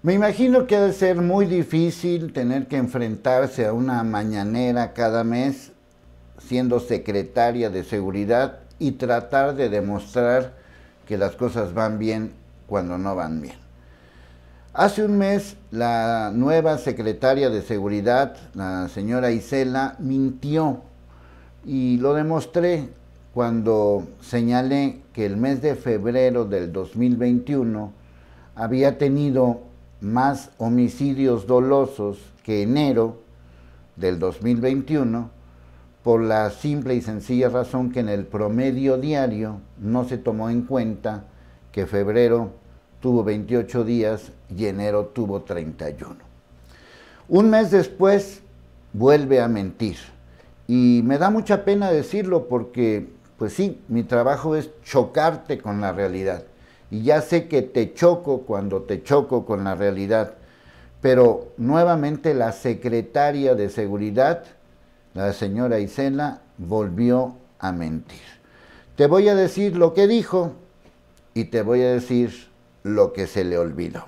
Me imagino que ha de ser muy difícil tener que enfrentarse a una mañanera cada mes siendo secretaria de seguridad y tratar de demostrar que las cosas van bien cuando no van bien. Hace un mes la nueva secretaria de seguridad, la señora Isela, mintió y lo demostré cuando señalé que el mes de febrero del 2021 había tenido más homicidios dolosos que enero del 2021 por la simple y sencilla razón que en el promedio diario no se tomó en cuenta que febrero tuvo 28 días y enero tuvo 31. Un mes después vuelve a mentir y me da mucha pena decirlo porque, pues sí, mi trabajo es chocarte con la realidad y ya sé que te choco cuando te choco con la realidad. Pero nuevamente la secretaria de seguridad, la señora Isela, volvió a mentir. Te voy a decir lo que dijo y te voy a decir lo que se le olvidó.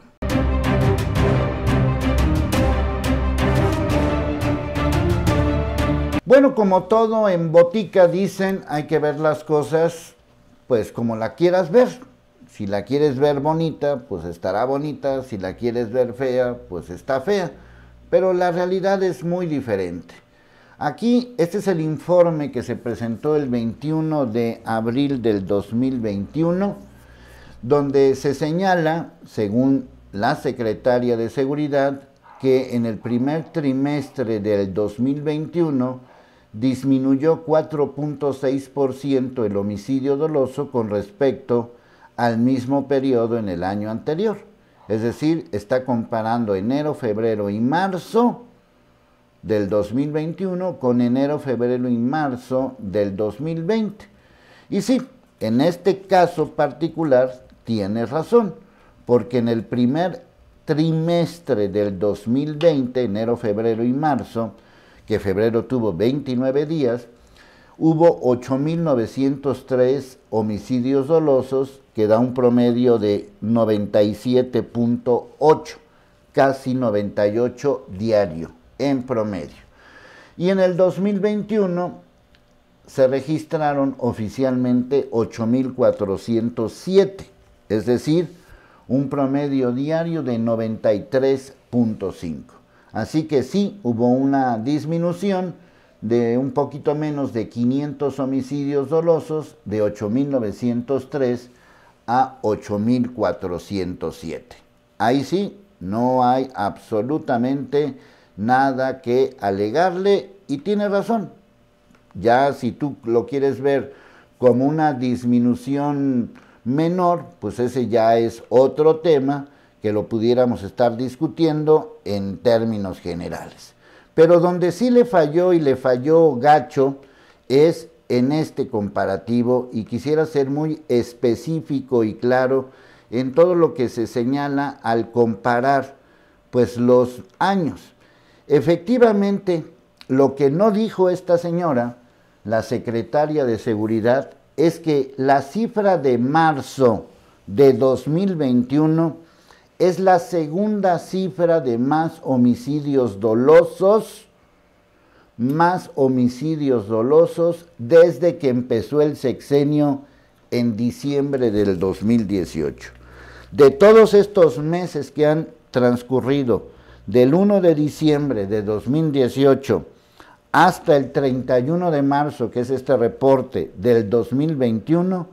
Bueno, como todo en botica dicen, hay que ver las cosas pues como la quieras ver. Si la quieres ver bonita, pues estará bonita, si la quieres ver fea, pues está fea. Pero la realidad es muy diferente. Aquí, este es el informe que se presentó el 21 de abril del 2021, donde se señala, según la secretaria de Seguridad, que en el primer trimestre del 2021 disminuyó 4.6% el homicidio doloso con respecto al mismo periodo en el año anterior. Es decir, está comparando enero, febrero y marzo del 2021 con enero, febrero y marzo del 2020. Y sí, en este caso particular tiene razón, porque en el primer trimestre del 2020, enero, febrero y marzo, que febrero tuvo 29 días, hubo 8.903 homicidios dolosos que da un promedio de 97.8, casi 98 diario en promedio. Y en el 2021 se registraron oficialmente 8.407, es decir, un promedio diario de 93.5. Así que sí, hubo una disminución de un poquito menos de 500 homicidios dolosos, de 8.903 a 8.407. Ahí sí, no hay absolutamente nada que alegarle y tiene razón. Ya si tú lo quieres ver como una disminución menor, pues ese ya es otro tema que lo pudiéramos estar discutiendo en términos generales. Pero donde sí le falló y le falló gacho es en este comparativo y quisiera ser muy específico y claro en todo lo que se señala al comparar pues los años. Efectivamente, lo que no dijo esta señora, la secretaria de Seguridad, es que la cifra de marzo de 2021 es la segunda cifra de más homicidios dolosos más homicidios dolosos desde que empezó el sexenio en diciembre del 2018. De todos estos meses que han transcurrido del 1 de diciembre de 2018 hasta el 31 de marzo, que es este reporte del 2021,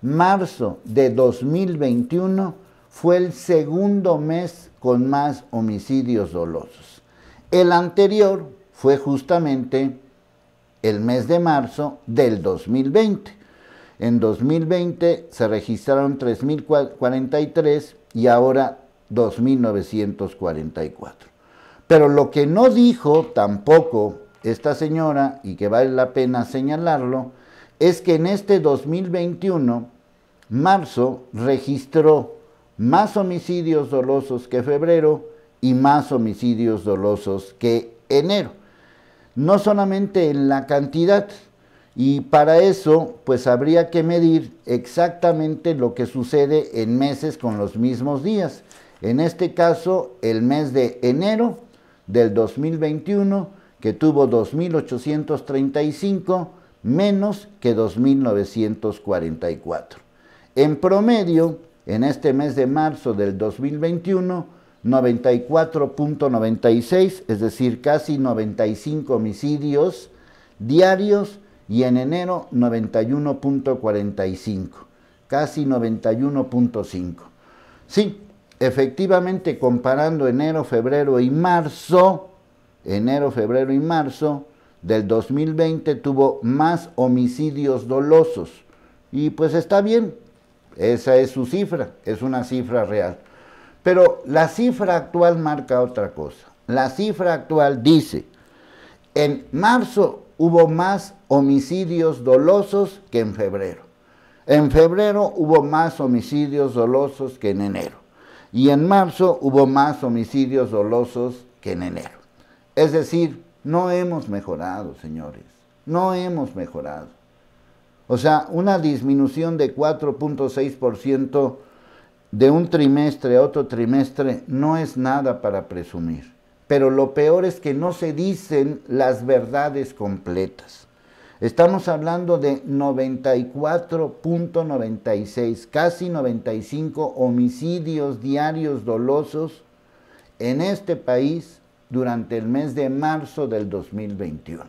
marzo de 2021 fue el segundo mes con más homicidios dolosos. El anterior, fue justamente el mes de marzo del 2020. En 2020 se registraron 3.043 y ahora 2.944. Pero lo que no dijo tampoco esta señora, y que vale la pena señalarlo, es que en este 2021, marzo registró más homicidios dolosos que febrero y más homicidios dolosos que enero no solamente en la cantidad, y para eso pues habría que medir exactamente lo que sucede en meses con los mismos días. En este caso, el mes de enero del 2021, que tuvo 2.835 menos que 2.944. En promedio, en este mes de marzo del 2021, 94.96, es decir, casi 95 homicidios diarios y en enero 91.45, casi 91.5. Sí, efectivamente comparando enero, febrero y marzo, enero, febrero y marzo del 2020 tuvo más homicidios dolosos. Y pues está bien, esa es su cifra, es una cifra real. Pero la cifra actual marca otra cosa. La cifra actual dice, en marzo hubo más homicidios dolosos que en febrero. En febrero hubo más homicidios dolosos que en enero. Y en marzo hubo más homicidios dolosos que en enero. Es decir, no hemos mejorado, señores. No hemos mejorado. O sea, una disminución de 4.6% de un trimestre a otro trimestre no es nada para presumir. Pero lo peor es que no se dicen las verdades completas. Estamos hablando de 94.96, casi 95 homicidios diarios dolosos en este país durante el mes de marzo del 2021.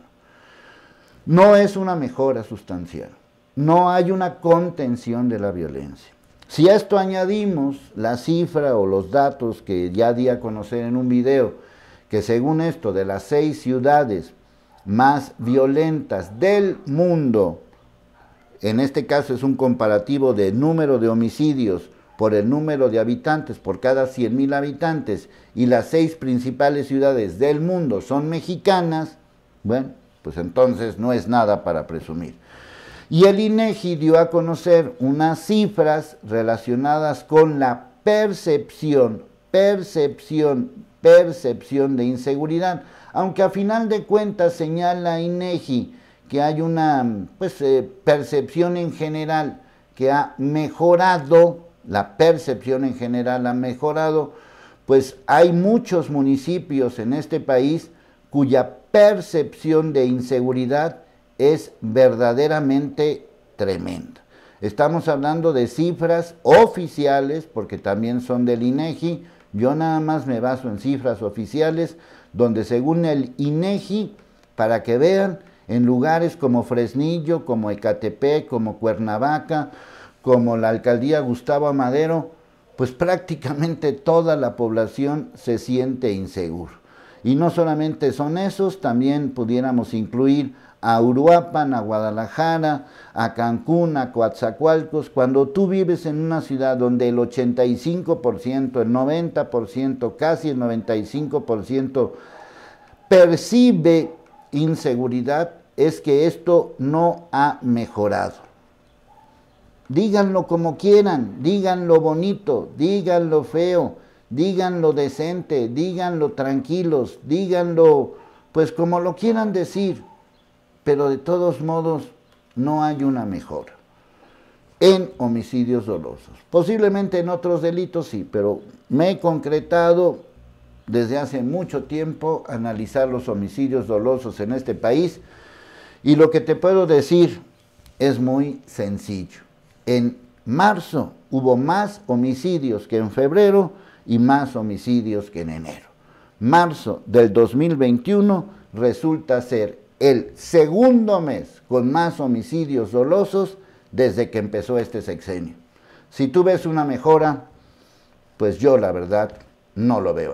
No es una mejora sustancial, no hay una contención de la violencia. Si a esto añadimos la cifra o los datos que ya di a conocer en un video, que según esto de las seis ciudades más violentas del mundo, en este caso es un comparativo de número de homicidios por el número de habitantes por cada mil habitantes y las seis principales ciudades del mundo son mexicanas, bueno, pues entonces no es nada para presumir. Y el INEGI e dio a conocer unas cifras relacionadas con la percepción, percepción, percepción de inseguridad. Aunque a final de cuentas señala INEGI e que hay una pues, eh, percepción en general que ha mejorado, la percepción en general ha mejorado, pues hay muchos municipios en este país cuya percepción de inseguridad es verdaderamente tremendo. Estamos hablando de cifras oficiales, porque también son del INEGI. Yo nada más me baso en cifras oficiales, donde según el INEGI, para que vean, en lugares como Fresnillo, como Ecatepec, como Cuernavaca, como la alcaldía Gustavo Amadero, pues prácticamente toda la población se siente inseguro. Y no solamente son esos, también pudiéramos incluir a Uruapan, a Guadalajara, a Cancún, a Coatzacoalcos, cuando tú vives en una ciudad donde el 85%, el 90%, casi el 95% percibe inseguridad, es que esto no ha mejorado. Díganlo como quieran, díganlo bonito, díganlo feo, díganlo decente, díganlo tranquilos, díganlo pues como lo quieran decir pero de todos modos no hay una mejora en homicidios dolosos. Posiblemente en otros delitos sí, pero me he concretado desde hace mucho tiempo analizar los homicidios dolosos en este país y lo que te puedo decir es muy sencillo. En marzo hubo más homicidios que en febrero y más homicidios que en enero. Marzo del 2021 resulta ser el segundo mes con más homicidios dolosos desde que empezó este sexenio. Si tú ves una mejora, pues yo la verdad no lo veo.